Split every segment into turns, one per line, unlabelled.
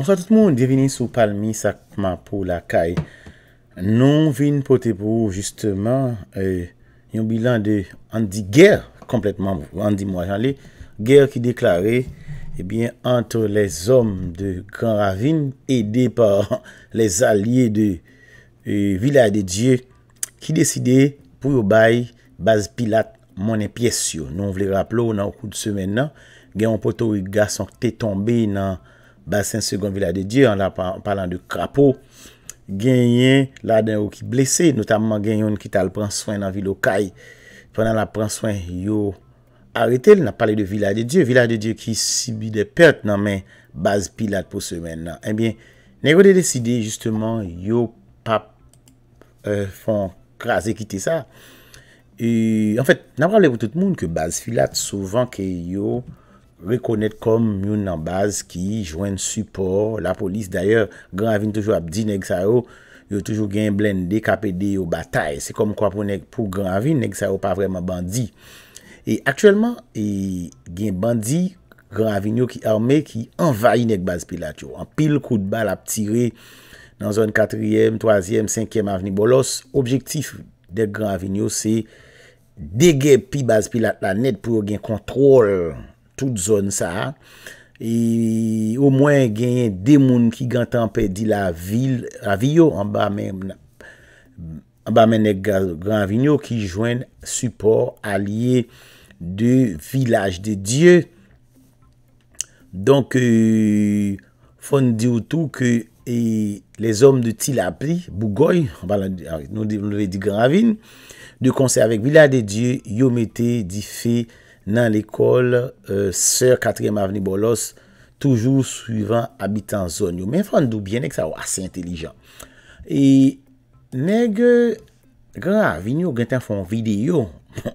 Bon sa tout moun devini sou palmi sakman pou lakay Non vin pote pou justeman euh, Yon bilan de andi ger Kompletman, andi mwa jan li Ger ki deklare Ebyen eh antre les om de gran ravine Ede par les alye de euh, Vilay de Dje Ki deside pou yo bay Baz pilat mounen piyesyo Non vile raplo nan kou di semen nan Gen yon pote ou yon gason te tombe nan Basen Segon Vilay de Diyo an la parlant de krapou, genyen la den ou ki blese, notamman genyon ki tal pranswen nan vilokay, pranan la pranswen yo arete, nan pale de Vilay de Diyo, Vilay de Diyo ki sibide perte nan men Bas Pilat pou eh semen nan. Ebyen, nan yo de deside justeman yo pa fon kras ekite sa, en fèt nan pranle pou tout moun ke Bas Pilat souvan ke yo Rekonet kom yon nanbaz ki jwen support la polis. D'ayor, Gran Avignon toujou ap di neg sa yo. Yo toujou gen blende kapede yo batay. Se kom kwa pou neg pou Gran Avignon, neg sa yo pa vreman bandi. E aktuelman, gen bandi, Gran Avignon ki arme ki envayi neg baz pilat yo. An pil kout bal ap tire nan zon 4e, 3e, 5e avni bolos. Objektif de Gran Avignon se degen pi baz pilat la net pou gen kontrol yo. Sout zon sa a. E o mwen genye demoun ki gantan pe di la vil aviyo. An ba men ek Granavinyo ki jwen support alye de vilaj de Diyo. Donk euh, fon di ou tou ki e, les om de Tila pri, Bougoy, an ba men ek Granavinyo ki jwen support alye de vilaj de Diyo. nan l'ekol, sèr 4èm avni bolos, toujou suivant abitan zon yo. Men fòm nou bien, nek sa ou oh, asè intelijan. E, neg, gran avinyo gen tan fon videyo,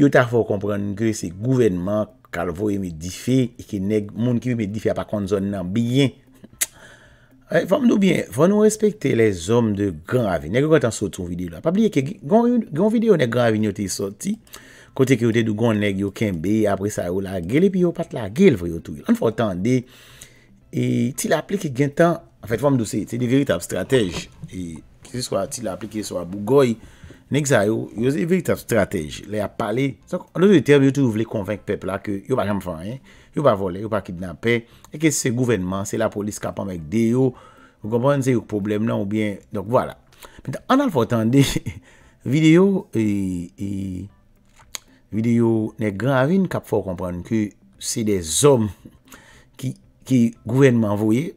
yo ta fò kompren ge, se gouvenman kalvo e medife, e ke neg moun ki me medife apakon zon nan biyen. Eh, fòm nou bien, fòm nou respekte le zom de gran avinyo, neg gen tan sotou videyo la. Pabliye ke, gen videyo nek gran avinyo te soti, Kote ki yo te dou gon neg yo kenbe, apre sa yo la gel, epi yo pat la gel vre yo tou. An fò tan de, e, ti la aplik yon gen tan, an fèt fòm dò se, ti de veritab stratej, e, ki se swa ti la aplik yon swa bougoy, nek sa yo, yo se veritab stratej, le ap pale. Sòk, an dò de terb, yo tou vle konvenk pep la ke yo pa jam fò rè, yo pa vole, yo pa kidnapè, e ke se gouvenman, se la polis kapan mèk de yo, yo kompon se yon problem nan ou bien. Donk wala, an an fò tan de, video e... e vide yo nek Gran Avin kap fo kompon ki se de zom ki gouvenman voye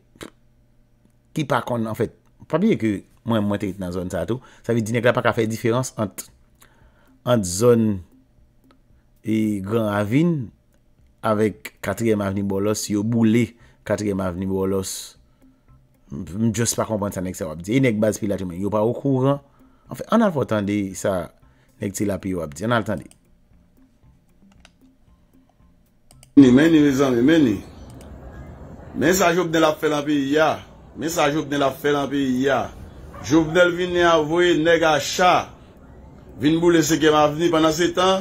ki pakon an fèt, pabye ki mwen mwen trit nan zon tatou, sa vi di nek la pa ka fè diferans ant zon e Gran Avin avèk 4èm avni bolos, yo boule 4èm avni bolos mdjos pa kompon sa nek se wabdi e nek baz filatou men, yo pa wakouran an fèt, an al fòt an dey sa nek te lapi wabdi, an al fòt an dey
Meni meni meni meni Mensaj yo bnen la felan piya Mensaj yo bnen la felan piya Jou bnen vinen avoye nega cha Vinbou lesek emavini Panan se tan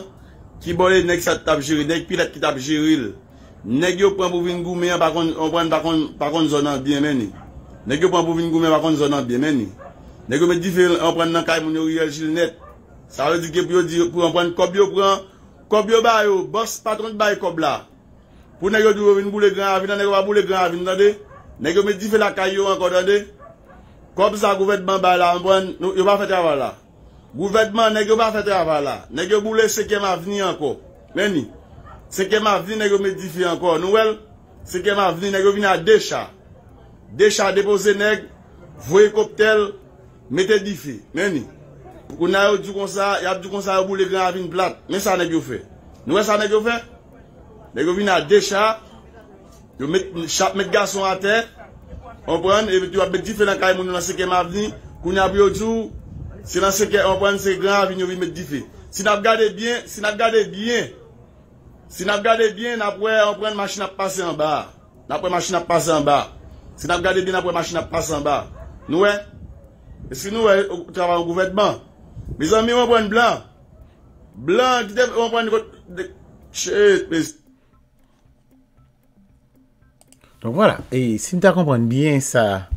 Ki bole nek sat tap jiri Neg pilot ki tap jiril Neg yo pran pou vin goumen Bakon bakon bakon zonan biye meni Neg yo pran pou vin goumen bakon zonan biye meni Neg yo men di felan Pran nan kay moun yo riyel jil net Sa re di ke pyo di pran pran Kob yo pran Kob yo bayo Bors patron bayo kob la Pou negyo diwo vin pou le gran avin an, negyo pa pou le gran avin nan de, negyo me dife la kayo an kon dan de. Kop sa gouvetman ba la, yon pa fete avan la. Gouvetman negyo pa fete avan la, negyo pou le sekeman vini an kon. Meni, sekeman vini negyo me dife an kon. Nou wel, sekeman vini negyo vini an decha. Decha depose neg, vwe koptel, mette difi. Meni, pou kon na yo di kon sa, yap di kon sa yo pou le gran avin plat, men sa negyo fe. Nou wel sa negyo fe? Ne govi nan dechap, yo met gason a ten, anpwen, e veti wap met dife nan kay moun nan seke ma vini, kouni ap yo djou, se nan seke anpwen seke gran, vini wap met dife. Si nan ap gade bien, si nan ap gade bien, si nan ap gade bien, nan ap wè anpwen machina pase an ba, nan ap wè machina pase an ba, si nan ap gade bien, nan ap wè machina pase an ba. Nou wè, eski nou wè, trawa wè gouvetman, mizan mi wè anpwen blan, blan, ki te wè anpwen, chè, pè,
Don wala, e si mta kompren bien sa,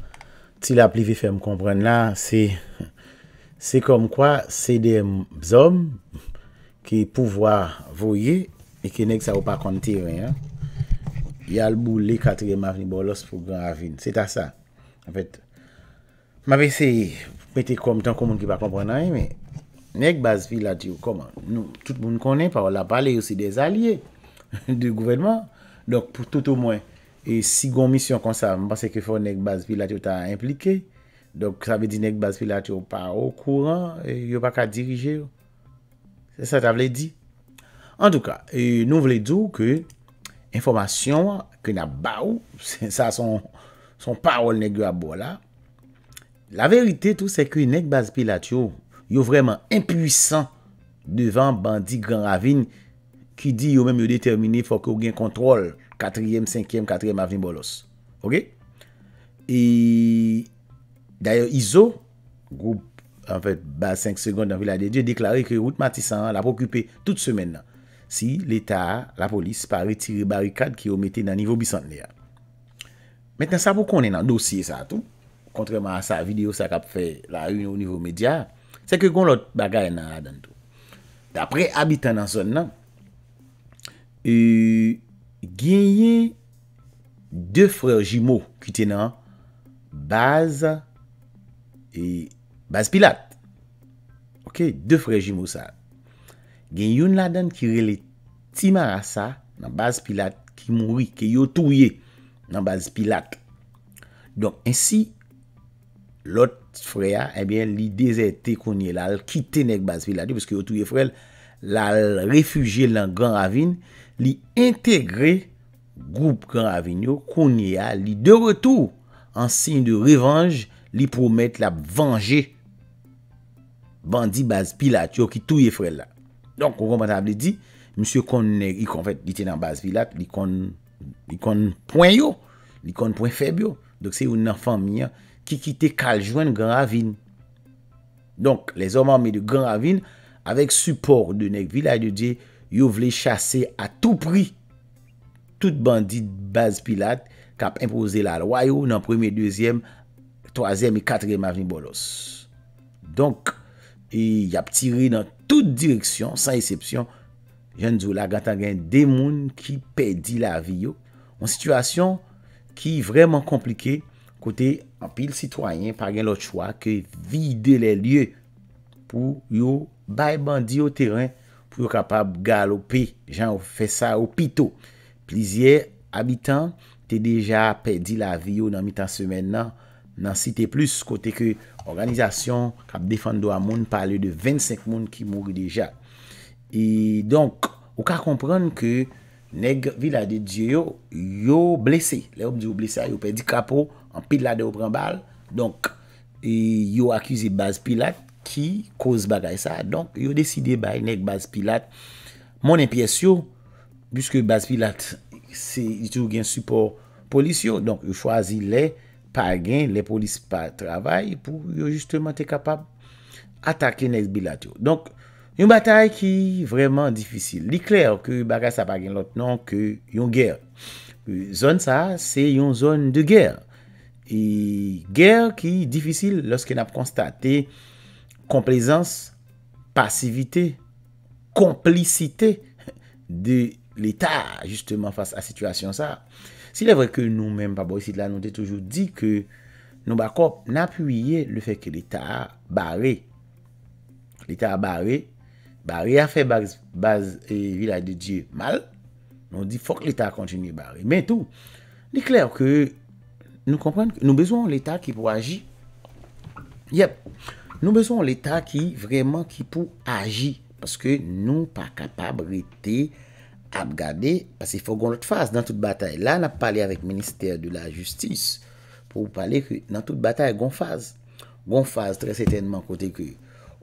ti la plive fe m kompren la, se kom kwa se dem zom ki pouvoa voye, e ki nek sa w pa kante we, yal bou le kate gen mavin, bo los pou gen avin, se ta sa. En pet, ma ve se, peti kom ton komoun ki pa kompren ane, nek baz vi la ti w koman, tout moun konen pa, w la pale yo se de zalye, de gouvenman, dok pou tout ou mwen, E si gomisyon konsav, mpase ke fwo Nekbaz Pilatyo ta implike, dok sa ve di Nekbaz Pilatyo pa ou kouran, e yo pa ka dirije yo. Se sa ta vle di. En tou ka, e nou vle dou ke informasyon ke na ba ou, sa son parol Nekbaz Pilatyo a bo la, la verite tou se ke Nekbaz Pilatyo yo vreman impwisan devan bandi gran ravine, ki di yo mèm yo déterminé fòk yo gen kontrol 4èm, 5èm, 4èm avni bolos. Ok? E, dèye yo Iso, groupe, an fèt, base 5 seconde an vila de Dje, deklaré ki yo wout matisan la pou küpè tout semen nan. Si, l'Etat, la polis, pa retiri barikad ki yo mette nan nivou bisant lè ya. Mètè sa pou konè nan dosye sa tout, kontrèman sa video sa kap fè la un yo nivou medya, se ke kon lot bagay nan adan tout. Dè apre, abitè nan zon nan, E gen yon de fre jimo ki tenan Baz e Baz Pilat ok, de fre jimo sa gen yon la dan ki rele ti ma asa nan Baz Pilat ki mouri, ki yo touye nan Baz Pilat donk ensi lot fre ya, ebyen li dezerte konye la, ki tenenk Baz Pilat pweske yo touye frel la refugye lan gran avin li entegre goup Grand Avignon konye a li de retou an sin de revanj li promet la venje bandi Baz Pilat yo ki tou ye frel la. Donk, kon kon pata ap li di, msye kon nek, yi kon fet, li tenan Baz Pilat, li kon, li kon poen yo, li kon poen feb yo. Donk, se yon nanfan miya ki kite kaljwen Grand Avignon. Donk, les oman me de Grand Avignon avek supor de nek Vilay de Dye yo vle chase a tou pri tout bandit baz pilat kap impose la loyo nan premi, deuxième, troisième et quatriè marjibolos. Donk, e y ap tire nan tout direksyon, sa esepsyon, yon zou la gata gen demoun ki pedi la vi yo an situasyon ki vreman komplike kote an pil sitwayen par gen lot chwa ke vide le liye pou yo bay bandi yo teren yo kapab galopi, jan ou fe sa ou pito. Plizye, abitan, te deja pedi la vi yo nan mitan semen nan, nan site plus kote ke organizasyon kap defando a moun, pale de 25 moun ki mouri deja. E donk, ou ka kompran ke neg vila de Diyo, yo blese, le ob Diyo blese a yo pedi kapo, an pilade ou pren bal, donk, e yo akize baz pilat, ki kouz bagay sa. Donk, yon deside bagay nek bas pilat, moun en piye syo, biske bas pilat, se yon gen support polisyon, donk, yon chwazi le, pa gen le polisyon pa travay, pou yon justement te kapab atake nek bilat yo. Donk, yon batay ki vreman difisil. Li kler ke bagay sa pa gen lotnon ke yon ger. Zon sa, se yon zon de ger. E ger ki difisil loske nap konstate Komplezans, pasivite, Komplicite, De l'Etat, Justement, fasa situasyon sa, Si le vre ke nou men, Pa Borisid la nou de toujou di, Ke nou bakop, N'apuye le feke l'Etat bare, L'Etat bare, Bare a fe base, E vila de diye mal, Nou di fok l'Etat kontinye bare, Ben tou, Nou bezouan l'Etat ki pou agi, Yep, Nou bezon l'Etat ki vreman ki pou agi. Paske nou pa kapab rete ap gade. Paske fok goun lot faz dan tout batay. La nan pali avik minister de la justis. Pou pali nan tout batay goun faz. Goun faz tres etenman kote ke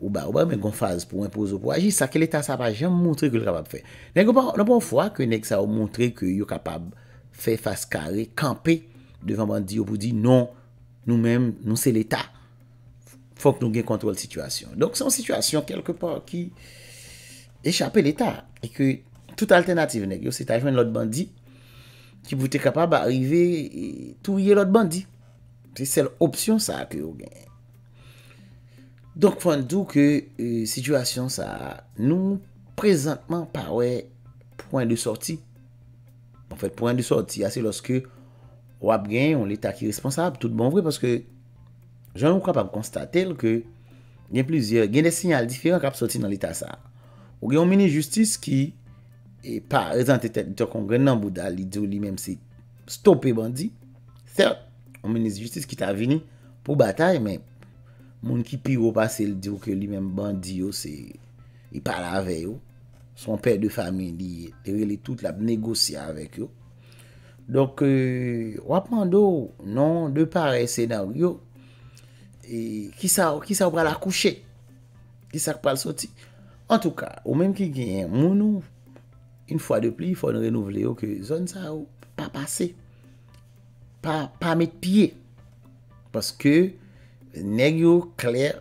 ou ba ou ba. Men goun faz pou impouz ou pou agi. Sa ke l'Etat sa pa jen mwontre ke l'kapab fe. Nan pou fwa ke nek sa ou mwontre ke yon kapab fe faz kare. Kampe devanman di ou pou di. Non nou menm nou se l'Etat. Fòk nou gen kontrol situasyon. Donk son situasyon kelkepò ki echapè l'Etat. E ke tout alternatif negyo se tajwen l'ot bandi ki pou te kapab arive touye l'ot bandi. Se sel opsyon sa ke ou gen. Donk fòk nou ke e, situasyon sa nou prezentman parwe pouen de sorti. Enfèk pouen de sorti asè loske wap gen ou l'Etat ki responsab tout bon vre parce ke Jan mou kap ap konstatel ke gen plizye, gen de sinyal diferent kap soti nan lita sa. Ou gen omeni justice ki, e pa rezan te ten, te kongren nan Boudal, li di ou li menm se stope bandi. Sert, omeni justice ki ta vini pou batay, menm, moun ki pi ou pa se li di ou ke li menm bandi yo oh, se, li par la ve yo, oh. son pe de fami li, li le tout la p negosye avek yo. Oh. Donk, wapman euh, do, non de pare sena ou yo, E ki sa ou pral akouche, ki sa ak pral soti. En tout ka, ou menm ki gen, moun ou, in fwa de pli, fwa nou renouvle, ou ke zon sa ou, pa pase, pa met piye, paske, negyo, kler,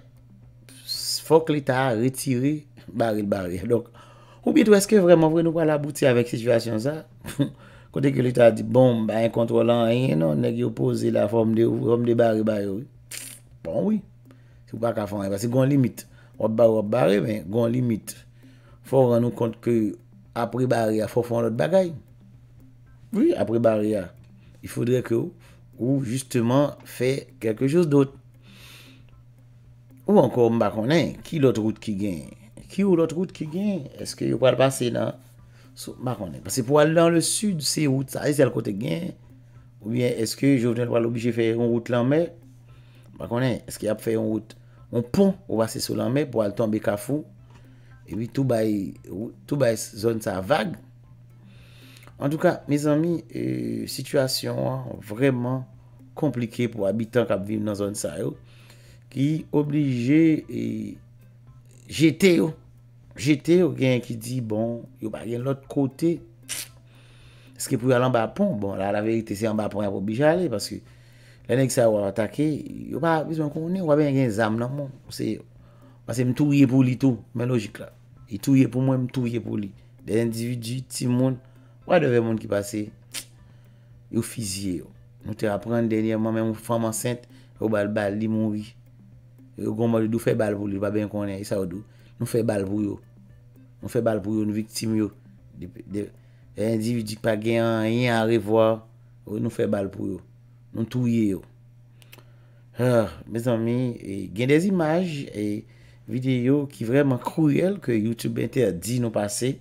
fwa klita a retire, baril baril. Donk, ou bitou eske vreman vreman nou pral abouti avèk situasyon sa, kote klita a di, bon, ba en kontrolan en, negyo non, pose la fwom de baril baril. Bon, oui. Si ou bak a fon an. Basi, goun limit. Wap ba ou wap bare, ben, goun limit. Fon ran nou kont ke apri bare ya, fon fon lot bagay. Oui, apri bare ya. Il foudre ke ou, ou, justement, fe kelke jous d'ot. Ou ankon, mbakonnen, ki lot route ki gen? Ki ou lot route ki gen? Eske yo pral pase nan? Mbakonnen. Basi, pou al lan le sud, se route sa, eske al kote gen? Ou bien, eske yo venen pral obje fe yon route lan men? Pa konen, eski ap fè yon route, yon pon ou ase solanme, pou al tombe kafou, ewi tou bay zon sa vage. En tou ka, me zanmi, euh, situasyon an, vreman komplike pou abitan kap vim nan zon sa yo, ki oblije, jetè yo. Jetè yo gen ki di, bon, yo bagen lot kote, eski pou yon an ba pon, bon, la la verite se an ba pon ap obijale, paske, Lè nèk sa wè atake, yo pa bizwen konè, yo wè ben gen zam nan moun. Ou se, ou se mtouye pou li tou, men logik la. I touye pou mwen, mtouye pou li. De individu, ti moun, wè devè moun ki pase, yo fizye yo. Nou te apren denye, mwen mè mou fòm ansente, yo bal bal, li moun wi. Yo gombo li dou fè bal pou li, wè ben konè, yi e sa wè dou. Nou fè bal pou yo. Nou fè bal pou yo, nou viktim yo. De individu pa gen, yin a revoa, nou fè bal pou yo. Nou touye yo. Ha, mes amin, e, gen des imaj e videyo ki vreman kruyel ke Youtube Bente a di nou pase.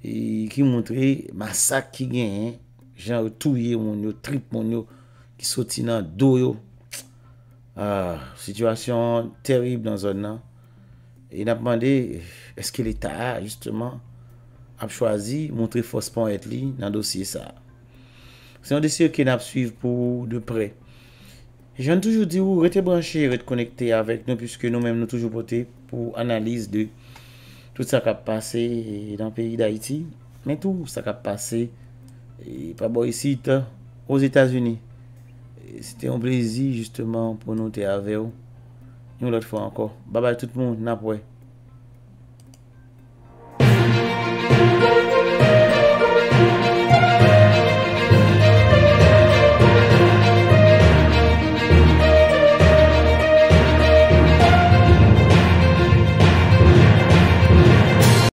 E, ki mwontre, masak ki gen gen touye moun yo, trip moun yo ki soti nan do yo. Ha, situasyon terib nan zon nan. E nap mande, eske le ta a, jisteman, ap chwazi, mwontre fos pon et li nan dosye sa a. Se yon desi yon ken ap suiv pou de pre. Je an toujou di ou rete brancher, rete konekte avèk nou pwiske nou mèm nou toujou pote pou analise de tout sa kap pase dan peyi d'Haïti. Men tout sa kap pase. E pa bo yisi ta, ouz Etasuni. Se te yon plezi justeman pou nou te avè ou, nou lot fwa anko. Baba tout moun ap wè.